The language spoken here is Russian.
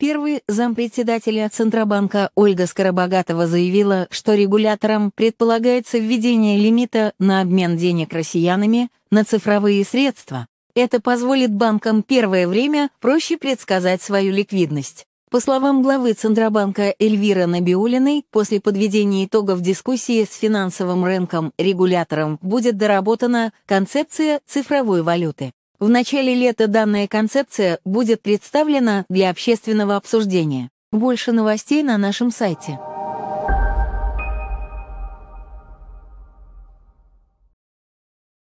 Первый зампредседателя Центробанка Ольга Скоробогатова заявила, что регуляторам предполагается введение лимита на обмен денег россиянами на цифровые средства. Это позволит банкам первое время проще предсказать свою ликвидность. По словам главы Центробанка Эльвира Набиулиной, после подведения итогов дискуссии с финансовым рынком регулятором будет доработана концепция цифровой валюты. В начале лета данная концепция будет представлена для общественного обсуждения. Больше новостей на нашем сайте.